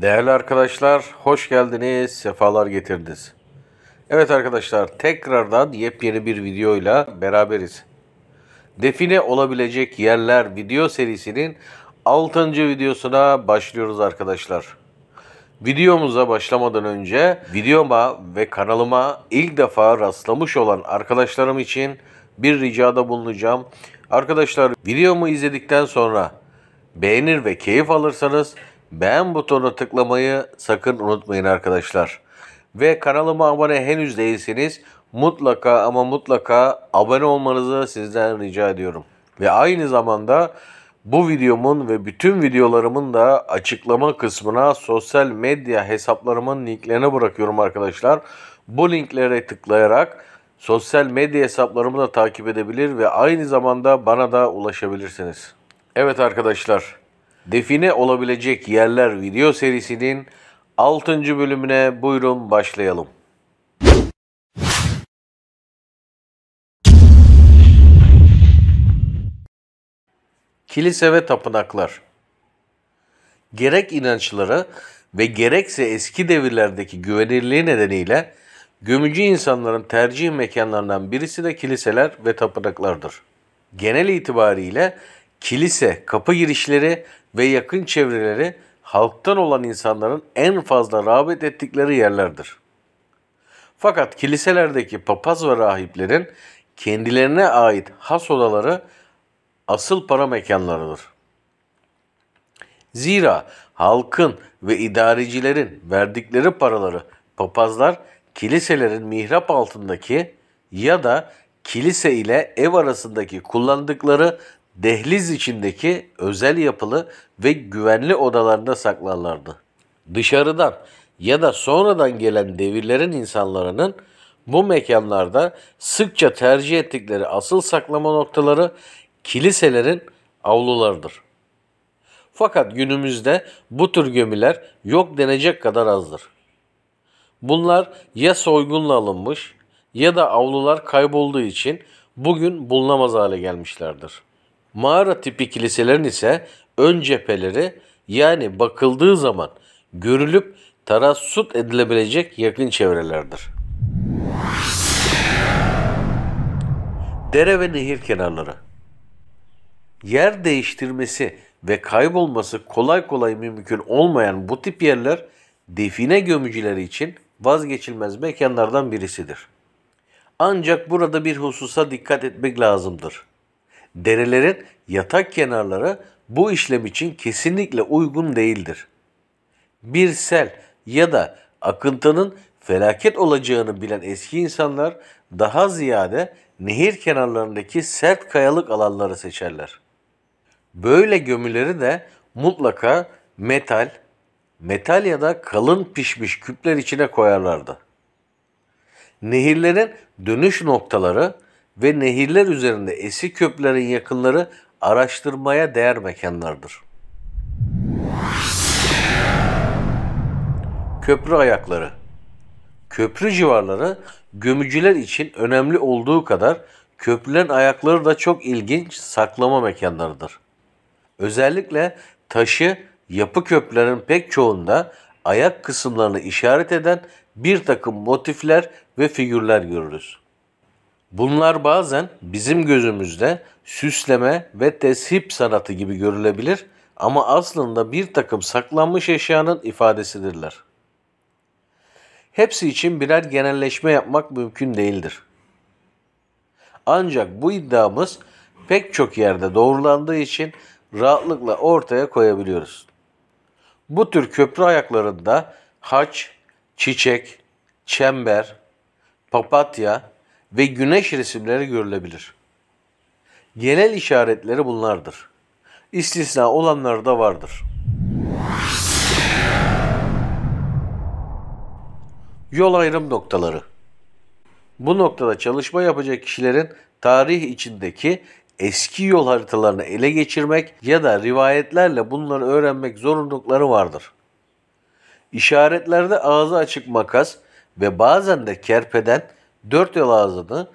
Değerli arkadaşlar, hoş geldiniz, sefalar getirdiniz. Evet arkadaşlar, tekrardan yepyeni bir videoyla beraberiz. Define olabilecek yerler video serisinin 6. videosuna başlıyoruz arkadaşlar. Videomuza başlamadan önce videoma ve kanalıma ilk defa rastlamış olan arkadaşlarım için bir ricada bulunacağım. Arkadaşlar videomu izledikten sonra beğenir ve keyif alırsanız Beğen butonuna tıklamayı sakın unutmayın arkadaşlar. Ve kanalıma abone henüz değilseniz mutlaka ama mutlaka abone olmanızı sizden rica ediyorum. Ve aynı zamanda bu videomun ve bütün videolarımın da açıklama kısmına sosyal medya hesaplarımın linklerini bırakıyorum arkadaşlar. Bu linklere tıklayarak sosyal medya hesaplarımı da takip edebilir ve aynı zamanda bana da ulaşabilirsiniz. Evet arkadaşlar define olabilecek yerler video serisinin 6. bölümüne buyurun başlayalım. Kilise ve tapınaklar Gerek inançları ve gerekse eski devirlerdeki güvenirliği nedeniyle gömücü insanların tercih mekanlarından birisi de kiliseler ve tapınaklardır. Genel itibariyle kilise, kapı girişleri ve yakın çevreleri halktan olan insanların en fazla rağbet ettikleri yerlerdir. Fakat kiliselerdeki papaz ve rahiplerin kendilerine ait has odaları asıl para mekanlarıdır. Zira halkın ve idarecilerin verdikleri paraları papazlar kiliselerin mihrap altındaki ya da kilise ile ev arasındaki kullandıkları dehliz içindeki özel yapılı ve güvenli odalarında saklarlardı. Dışarıdan ya da sonradan gelen devirlerin insanlarının bu mekanlarda sıkça tercih ettikleri asıl saklama noktaları kiliselerin avlularıdır. Fakat günümüzde bu tür gömüler yok denecek kadar azdır. Bunlar ya soygunla alınmış ya da avlular kaybolduğu için bugün bulunamaz hale gelmişlerdir. Mağara tipi kiliselerin ise ön cepheleri yani bakıldığı zaman görülüp tarassut edilebilecek yakın çevrelerdir. Dere ve nehir kenarları Yer değiştirmesi ve kaybolması kolay kolay mümkün olmayan bu tip yerler define gömücüleri için vazgeçilmez mekanlardan birisidir. Ancak burada bir hususa dikkat etmek lazımdır. Derelerin yatak kenarları bu işlem için kesinlikle uygun değildir. Bir sel ya da akıntının felaket olacağını bilen eski insanlar daha ziyade nehir kenarlarındaki sert kayalık alanları seçerler. Böyle gömüleri de mutlaka metal, metal ya da kalın pişmiş küpler içine koyarlardı. Nehirlerin dönüş noktaları ve nehirler üzerinde eski köprülerin yakınları araştırmaya değer mekanlardır. Köprü ayakları Köprü civarları gömücüler için önemli olduğu kadar köprülerin ayakları da çok ilginç saklama mekanlarıdır. Özellikle taşı yapı köprülerin pek çoğunda ayak kısımlarını işaret eden bir takım motifler ve figürler görürüz. Bunlar bazen bizim gözümüzde süsleme ve teship sanatı gibi görülebilir ama aslında bir takım saklanmış eşyanın ifadesidirler. Hepsi için birer genelleşme yapmak mümkün değildir. Ancak bu iddiamız pek çok yerde doğrulandığı için rahatlıkla ortaya koyabiliyoruz. Bu tür köprü ayaklarında haç, çiçek, çember, papatya, ve güneş resimleri görülebilir. Genel işaretleri bunlardır. İstisna olanlar da vardır. Yol ayrım noktaları. Bu noktada çalışma yapacak kişilerin tarih içindeki eski yol haritalarını ele geçirmek ya da rivayetlerle bunları öğrenmek zorunlulukları vardır. İşaretlerde ağzı açık makas ve bazen de kerpeden 4 yıl ağzını,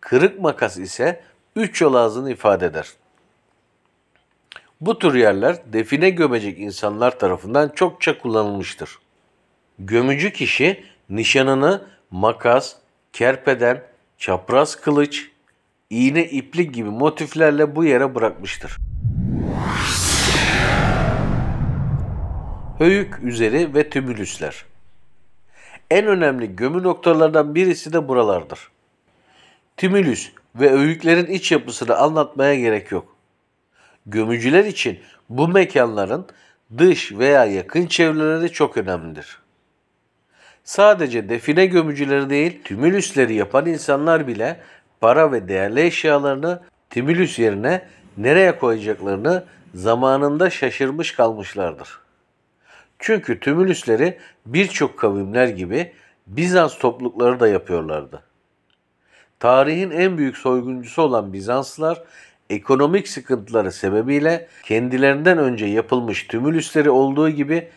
kırık makas ise 3 yıl ağzını ifade eder. Bu tür yerler define gömecek insanlar tarafından çokça kullanılmıştır. Gömücü kişi nişanını makas, kerpeden, çapraz kılıç, iğne ipli gibi motiflerle bu yere bırakmıştır. Höyük üzeri ve tümülüsler en önemli gömü noktalarından birisi de buralardır. Timülüs ve öğüklerin iç yapısını anlatmaya gerek yok. Gömücüler için bu mekanların dış veya yakın çevreleri çok önemlidir. Sadece define gömücüleri değil, tümülüsleri yapan insanlar bile para ve değerli eşyalarını tümülüs yerine nereye koyacaklarını zamanında şaşırmış kalmışlardır. Çünkü tümülüsleri birçok kavimler gibi Bizans toplulukları da yapıyorlardı. Tarihin en büyük soyguncusu olan Bizanslılar ekonomik sıkıntıları sebebiyle kendilerinden önce yapılmış tümülüsleri olduğu gibi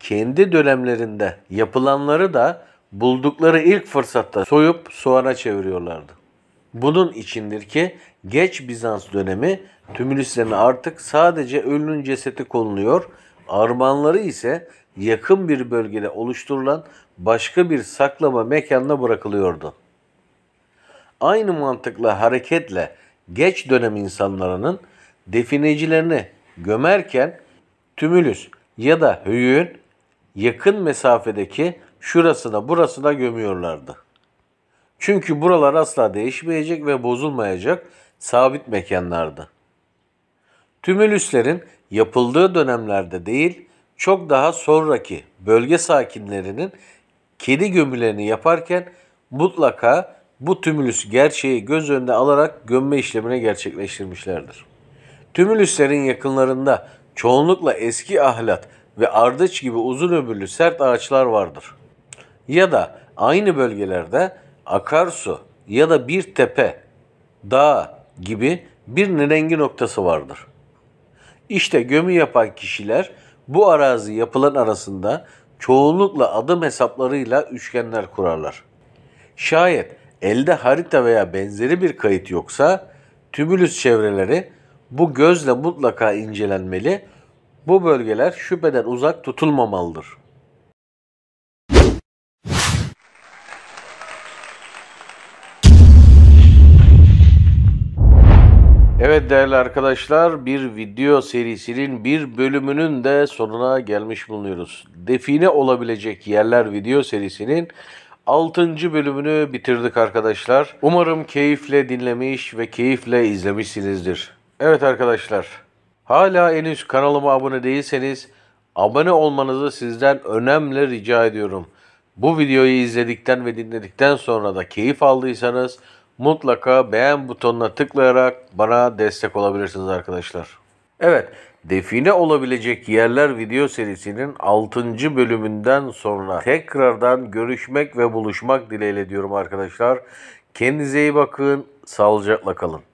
kendi dönemlerinde yapılanları da buldukları ilk fırsatta soyup soğana çeviriyorlardı. Bunun içindir ki geç Bizans dönemi tümülüslerine artık sadece ölünün cesedi konuluyor ve Armağanları ise yakın bir bölgede oluşturulan başka bir saklama mekanına bırakılıyordu. Aynı mantıkla hareketle geç dönem insanlarının definecilerini gömerken tümülüs ya da höyüğün yakın mesafedeki şurasına burasına gömüyorlardı. Çünkü buralar asla değişmeyecek ve bozulmayacak sabit mekanlardı. Tümülüslerin yapıldığı dönemlerde değil, çok daha sonraki bölge sakinlerinin kedi gömülerini yaparken mutlaka bu tümülüs gerçeği göz önünde alarak gömme işlemini gerçekleştirmişlerdir. Tümülüslerin yakınlarında çoğunlukla eski ahlat ve ardıç gibi uzun ömürlü sert ağaçlar vardır. Ya da aynı bölgelerde akarsu ya da bir tepe, dağ gibi bir nirengi noktası vardır. İşte gömü yapan kişiler bu arazi yapılan arasında çoğunlukla adım hesaplarıyla üçgenler kurarlar. Şayet elde harita veya benzeri bir kayıt yoksa tümülüs çevreleri bu gözle mutlaka incelenmeli, bu bölgeler şüpheden uzak tutulmamalıdır. Evet değerli arkadaşlar bir video serisinin bir bölümünün de sonuna gelmiş bulunuyoruz. Define olabilecek yerler video serisinin 6. bölümünü bitirdik arkadaşlar. Umarım keyifle dinlemiş ve keyifle izlemişsinizdir. Evet arkadaşlar hala henüz kanalıma abone değilseniz abone olmanızı sizden önemli rica ediyorum. Bu videoyu izledikten ve dinledikten sonra da keyif aldıysanız mutlaka beğen butonuna tıklayarak bana destek olabilirsiniz arkadaşlar. Evet, define olabilecek yerler video serisinin 6. bölümünden sonra tekrardan görüşmek ve buluşmak dileğiyle diyorum arkadaşlar. Kendinize iyi bakın, sağlıcakla kalın.